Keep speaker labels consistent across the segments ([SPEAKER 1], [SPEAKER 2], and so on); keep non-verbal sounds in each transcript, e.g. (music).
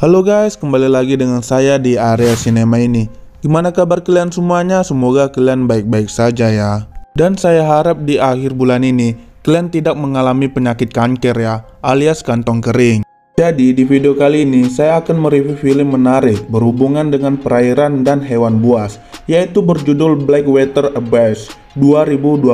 [SPEAKER 1] Halo guys, kembali lagi dengan saya di area cinema ini. Gimana kabar kalian semuanya? Semoga kalian baik-baik saja ya. Dan saya harap di akhir bulan ini, kalian tidak mengalami penyakit kanker ya, alias kantong kering. Jadi di video kali ini saya akan mereview film menarik berhubungan dengan perairan dan hewan buas yaitu berjudul Blackwater Abyss 2020.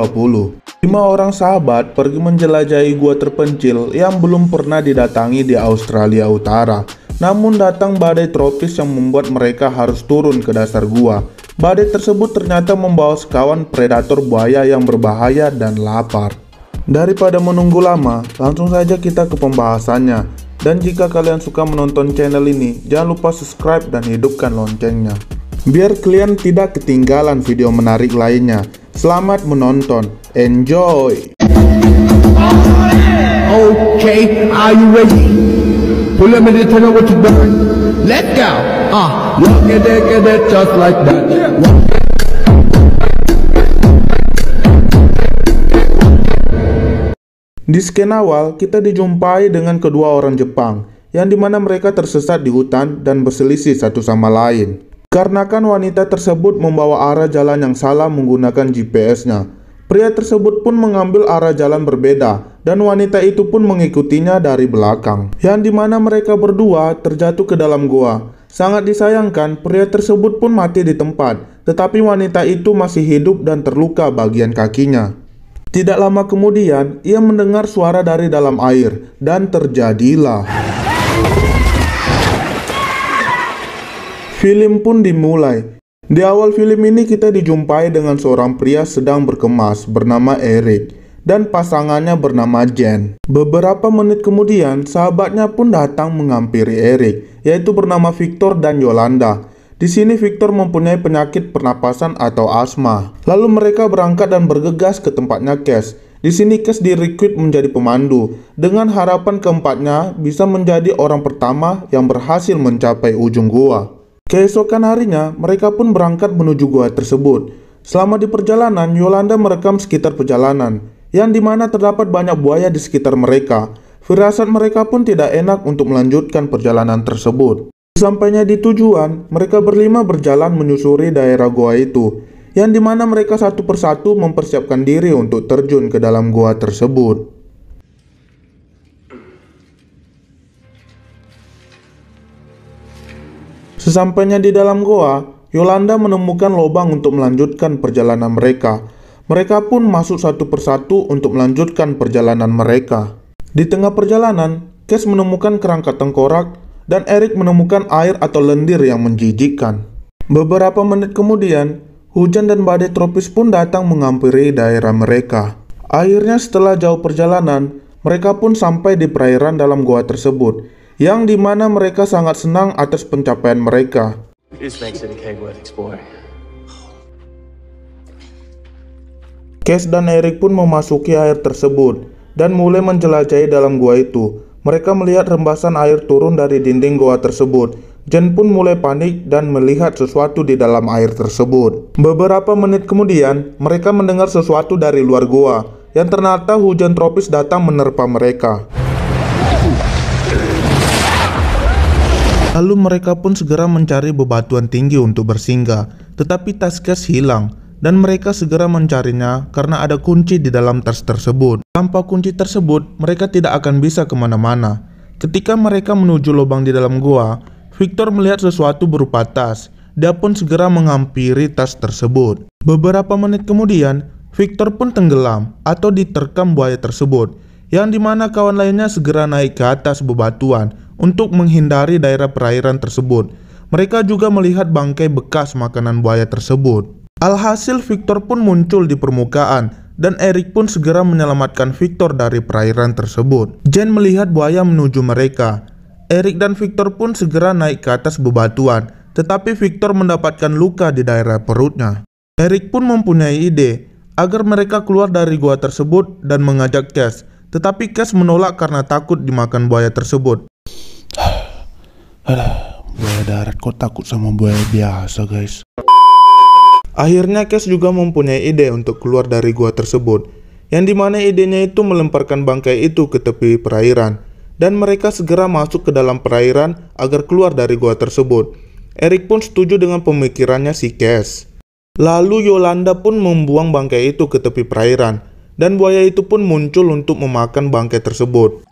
[SPEAKER 1] Lima orang sahabat pergi menjelajahi gua terpencil yang belum pernah didatangi di Australia Utara namun datang badai tropis yang membuat mereka harus turun ke dasar gua. Badai tersebut ternyata membawa sekawan predator buaya yang berbahaya dan lapar. Daripada menunggu lama, langsung saja kita ke pembahasannya. Dan jika kalian suka menonton channel ini, jangan lupa subscribe dan hidupkan loncengnya. Biar kalian tidak ketinggalan video menarik lainnya. Selamat menonton. Enjoy! Okay, are you ready? me burn. Let go. Ah, uh, long just like that. Di skena awal, kita dijumpai dengan kedua orang Jepang, yang dimana mereka tersesat di hutan dan berselisih satu sama lain. Karena kan wanita tersebut membawa arah jalan yang salah menggunakan GPS-nya, Pria tersebut pun mengambil arah jalan berbeda dan wanita itu pun mengikutinya dari belakang. Yang dimana mereka berdua terjatuh ke dalam gua. Sangat disayangkan pria tersebut pun mati di tempat, tetapi wanita itu masih hidup dan terluka bagian kakinya. Tidak lama kemudian, ia mendengar suara dari dalam air dan terjadilah. Film pun dimulai di awal film ini kita dijumpai dengan seorang pria sedang berkemas bernama Eric dan pasangannya bernama Jen. Beberapa menit kemudian, sahabatnya pun datang menghampiri Eric, yaitu bernama Victor dan Yolanda. Di sini Victor mempunyai penyakit pernapasan atau asma. Lalu mereka berangkat dan bergegas ke tempatnya Cash. Di sini Kes direkrut menjadi pemandu dengan harapan keempatnya bisa menjadi orang pertama yang berhasil mencapai ujung gua. Keesokan harinya, mereka pun berangkat menuju gua tersebut. Selama di perjalanan, Yolanda merekam sekitar perjalanan, yang mana terdapat banyak buaya di sekitar mereka. Firasat mereka pun tidak enak untuk melanjutkan perjalanan tersebut. Sampainya di tujuan, mereka berlima berjalan menyusuri daerah gua itu, yang mana mereka satu persatu mempersiapkan diri untuk terjun ke dalam gua tersebut. Sesampainya di dalam goa, Yolanda menemukan lubang untuk melanjutkan perjalanan mereka. Mereka pun masuk satu persatu untuk melanjutkan perjalanan mereka. Di tengah perjalanan, Kes menemukan kerangka tengkorak dan Eric menemukan air atau lendir yang menjijikkan. Beberapa menit kemudian, hujan dan badai tropis pun datang menghampiri daerah mereka. Akhirnya setelah jauh perjalanan, mereka pun sampai di perairan dalam goa tersebut yang dimana mereka sangat senang atas pencapaian mereka. Case dan Eric pun memasuki air tersebut dan mulai menjelajahi dalam gua itu. Mereka melihat rembasan air turun dari dinding gua tersebut. Jen pun mulai panik dan melihat sesuatu di dalam air tersebut. Beberapa menit kemudian, mereka mendengar sesuatu dari luar gua yang ternyata hujan tropis datang menerpa mereka. Lalu mereka pun segera mencari bebatuan tinggi untuk bersinggah, tetapi tas cash hilang dan mereka segera mencarinya karena ada kunci di dalam tas tersebut. Tanpa kunci tersebut, mereka tidak akan bisa kemana-mana. Ketika mereka menuju lubang di dalam gua, Victor melihat sesuatu berupa tas. Dia pun segera menghampiri tas tersebut. Beberapa menit kemudian, Victor pun tenggelam atau diterkam buaya tersebut yang dimana kawan lainnya segera naik ke atas bebatuan untuk menghindari daerah perairan tersebut. Mereka juga melihat bangkai bekas makanan buaya tersebut. Alhasil Victor pun muncul di permukaan dan Eric pun segera menyelamatkan Victor dari perairan tersebut. Jen melihat buaya menuju mereka. Eric dan Victor pun segera naik ke atas bebatuan, tetapi Victor mendapatkan luka di daerah perutnya. Eric pun mempunyai ide agar mereka keluar dari gua tersebut dan mengajak Cass tetapi Cash menolak karena takut dimakan buaya tersebut. Aduh, buaya darat kok takut sama buaya biasa guys. Akhirnya Cash juga mempunyai ide untuk keluar dari gua tersebut. Yang dimana idenya itu melemparkan bangkai itu ke tepi perairan. Dan mereka segera masuk ke dalam perairan agar keluar dari gua tersebut. Eric pun setuju dengan pemikirannya si Cash. Lalu Yolanda pun membuang bangkai itu ke tepi perairan dan buaya itu pun muncul untuk memakan bangkai tersebut.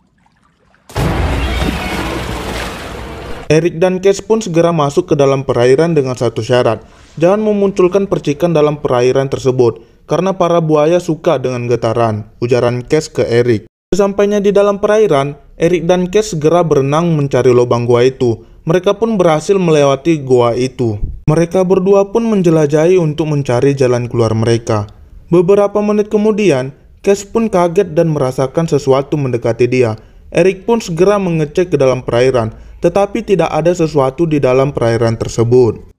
[SPEAKER 1] Eric dan Case pun segera masuk ke dalam perairan dengan satu syarat, jangan memunculkan percikan dalam perairan tersebut, karena para buaya suka dengan getaran, ujaran Case ke Eric. Sesampainya di dalam perairan, Eric dan Case segera berenang mencari lubang gua itu, mereka pun berhasil melewati gua itu. Mereka berdua pun menjelajahi untuk mencari jalan keluar mereka. Beberapa menit kemudian, Cash pun kaget dan merasakan sesuatu mendekati dia. Eric pun segera mengecek ke dalam perairan, tetapi tidak ada sesuatu di dalam perairan tersebut.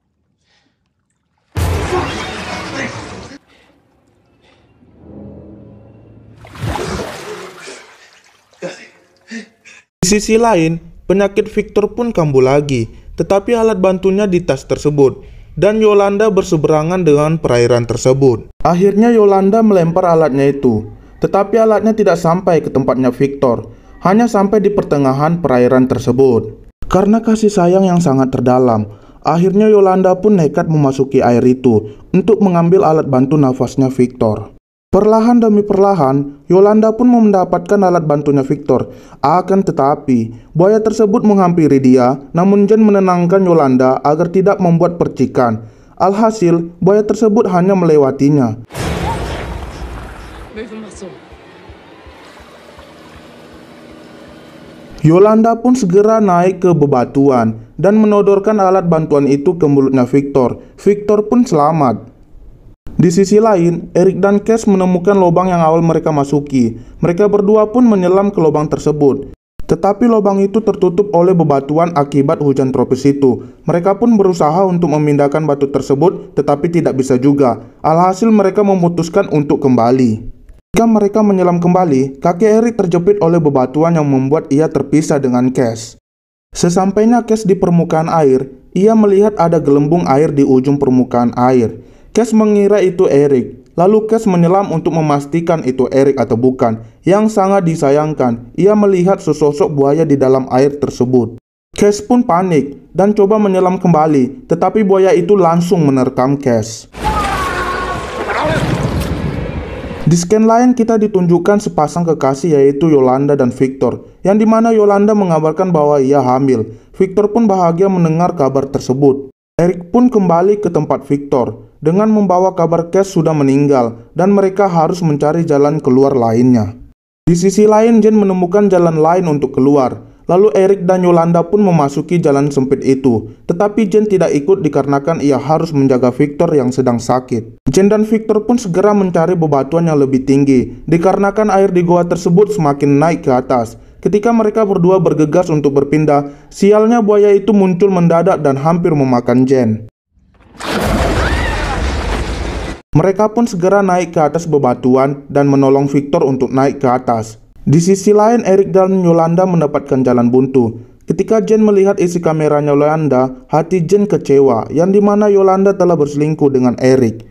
[SPEAKER 1] Di sisi lain, penyakit Victor pun kambuh lagi, tetapi alat bantunya di tas tersebut dan Yolanda berseberangan dengan perairan tersebut. Akhirnya Yolanda melempar alatnya itu, tetapi alatnya tidak sampai ke tempatnya Victor, hanya sampai di pertengahan perairan tersebut. Karena kasih sayang yang sangat terdalam, akhirnya Yolanda pun nekat memasuki air itu untuk mengambil alat bantu nafasnya Victor. Perlahan demi perlahan, Yolanda pun mendapatkan alat bantunya Victor. Akan tetapi, buaya tersebut menghampiri dia, namun Jen menenangkan Yolanda agar tidak membuat percikan. Alhasil, buaya tersebut hanya melewatinya. Yolanda pun segera naik ke bebatuan dan menodorkan alat bantuan itu ke mulutnya Victor. Victor pun selamat. Di sisi lain, Eric dan Cash menemukan lubang yang awal mereka masuki. Mereka berdua pun menyelam ke lubang tersebut. Tetapi lubang itu tertutup oleh bebatuan akibat hujan tropis itu. Mereka pun berusaha untuk memindahkan batu tersebut, tetapi tidak bisa juga. Alhasil mereka memutuskan untuk kembali. Ketika mereka menyelam kembali, kaki Eric terjepit oleh bebatuan yang membuat ia terpisah dengan Cash. Sesampainya Cash di permukaan air, ia melihat ada gelembung air di ujung permukaan air. Cash mengira itu Eric. Lalu Cash menyelam untuk memastikan itu Eric atau bukan. Yang sangat disayangkan, ia melihat sesosok buaya di dalam air tersebut. Cash pun panik dan coba menyelam kembali, tetapi buaya itu langsung menerkam Cash. Di scan lain kita ditunjukkan sepasang kekasih yaitu Yolanda dan Victor, yang dimana Yolanda mengabarkan bahwa ia hamil. Victor pun bahagia mendengar kabar tersebut. Eric pun kembali ke tempat Victor, dengan membawa kabar Cash sudah meninggal dan mereka harus mencari jalan keluar lainnya. Di sisi lain, Jen menemukan jalan lain untuk keluar. Lalu Eric dan Yolanda pun memasuki jalan sempit itu. Tetapi Jen tidak ikut dikarenakan ia harus menjaga Victor yang sedang sakit. Jen dan Victor pun segera mencari bebatuan yang lebih tinggi, dikarenakan air di goa tersebut semakin naik ke atas. Ketika mereka berdua bergegas untuk berpindah, sialnya buaya itu muncul mendadak dan hampir memakan Jen. Mereka pun segera naik ke atas bebatuan dan menolong Victor untuk naik ke atas. Di sisi lain, Eric dan Yolanda mendapatkan jalan buntu. Ketika Jen melihat isi kameranya Yolanda, hati Jen kecewa, yang dimana Yolanda telah berselingkuh dengan Eric.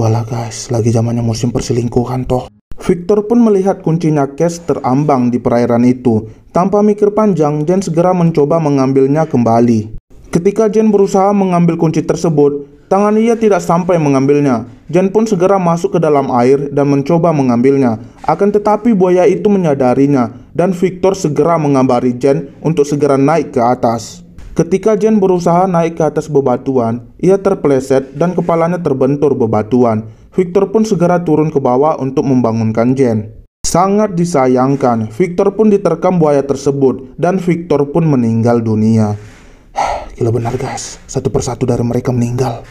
[SPEAKER 1] Walah guys, lagi zamannya musim perselingkuhan toh. Victor pun melihat kuncinya Cash terambang di perairan itu. Tanpa mikir panjang, Jen segera mencoba mengambilnya kembali. Ketika Jen berusaha mengambil kunci tersebut, tangan ia tidak sampai mengambilnya. Jen pun segera masuk ke dalam air dan mencoba mengambilnya. Akan tetapi buaya itu menyadarinya dan Victor segera mengambari Jen untuk segera naik ke atas. Ketika Jen berusaha naik ke atas bebatuan, ia terpleset dan kepalanya terbentur bebatuan. Victor pun segera turun ke bawah untuk membangunkan Jen. Sangat disayangkan, Victor pun diterkam buaya tersebut dan Victor pun meninggal dunia. (sighs) Gila benar guys, satu persatu dari mereka meninggal.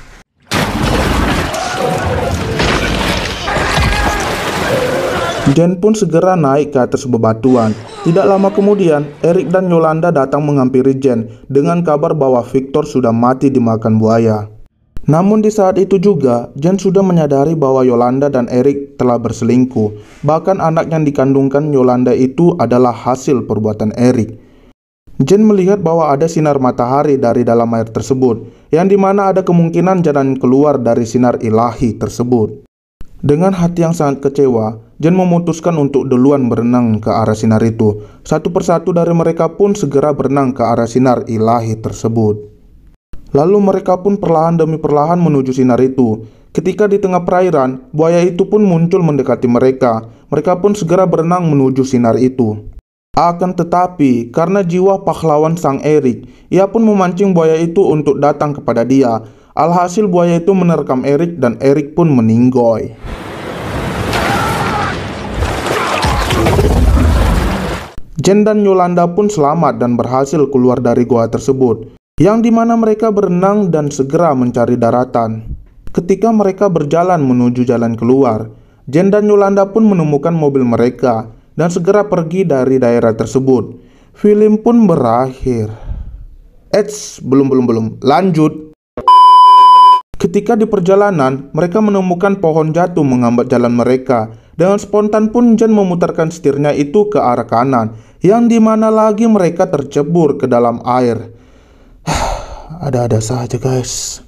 [SPEAKER 1] Jen pun segera naik ke atas bebatuan. Tidak lama kemudian, Erik dan Yolanda datang menghampiri Jen dengan kabar bahwa Victor sudah mati dimakan buaya. Namun di saat itu juga, Jen sudah menyadari bahwa Yolanda dan Erik telah berselingkuh. Bahkan anak yang dikandungkan Yolanda itu adalah hasil perbuatan Erik. Jin melihat bahwa ada sinar matahari dari dalam air tersebut, yang dimana ada kemungkinan jalan keluar dari sinar ilahi tersebut. Dengan hati yang sangat kecewa, Jin memutuskan untuk duluan berenang ke arah sinar itu. Satu persatu dari mereka pun segera berenang ke arah sinar ilahi tersebut. Lalu mereka pun perlahan demi perlahan menuju sinar itu. Ketika di tengah perairan, buaya itu pun muncul mendekati mereka. Mereka pun segera berenang menuju sinar itu. Akan tetapi, karena jiwa pahlawan sang Erik, ia pun memancing buaya itu untuk datang kepada dia. Alhasil buaya itu menerkam Erik dan Erik pun meninggoy. Jen dan Yolanda pun selamat dan berhasil keluar dari goa tersebut, yang dimana mereka berenang dan segera mencari daratan. Ketika mereka berjalan menuju jalan keluar, Jen dan Yolanda pun menemukan mobil mereka, dan segera pergi dari daerah tersebut. Film pun berakhir. Eits, belum belum belum. Lanjut. Ketika di perjalanan, mereka menemukan pohon jatuh menghambat jalan mereka. Dengan spontan pun Jen memutarkan setirnya itu ke arah kanan, yang dimana lagi mereka tercebur ke dalam air. (sighs) Ada-ada saja guys.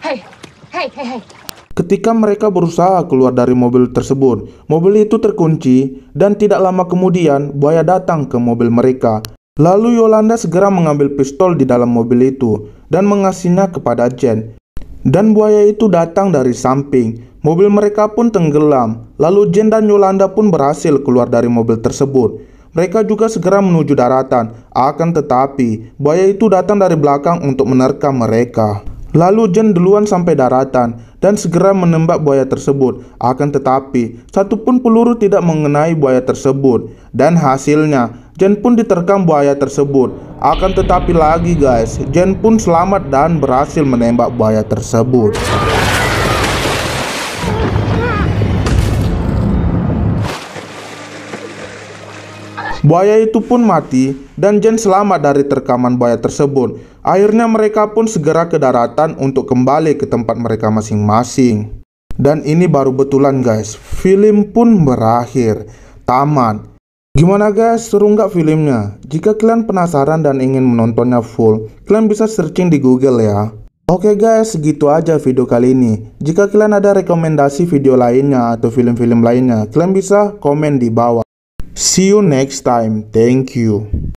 [SPEAKER 1] Hey, hey, hey, hey. Ketika mereka berusaha keluar dari mobil tersebut, mobil itu terkunci dan tidak lama kemudian buaya datang ke mobil mereka. Lalu Yolanda segera mengambil pistol di dalam mobil itu dan mengasihnya kepada Jen. Dan buaya itu datang dari samping. Mobil mereka pun tenggelam. Lalu Jen dan Yolanda pun berhasil keluar dari mobil tersebut. Mereka juga segera menuju daratan. Akan tetapi, buaya itu datang dari belakang untuk menerkam mereka. Lalu Jen duluan sampai daratan dan segera menembak buaya tersebut. Akan tetapi, satu pun peluru tidak mengenai buaya tersebut. Dan hasilnya, Jen pun diterkam buaya tersebut. Akan tetapi lagi guys, Jen pun selamat dan berhasil menembak buaya tersebut. Buaya itu pun mati dan Jen selamat dari terkaman buaya tersebut. Akhirnya mereka pun segera ke daratan untuk kembali ke tempat mereka masing-masing. Dan ini baru betulan guys, film pun berakhir. Tamat. Gimana guys, seru nggak filmnya? Jika kalian penasaran dan ingin menontonnya full, kalian bisa searching di Google ya. Oke guys, segitu aja video kali ini. Jika kalian ada rekomendasi video lainnya atau film-film lainnya, kalian bisa komen di bawah. See you next time. Thank you.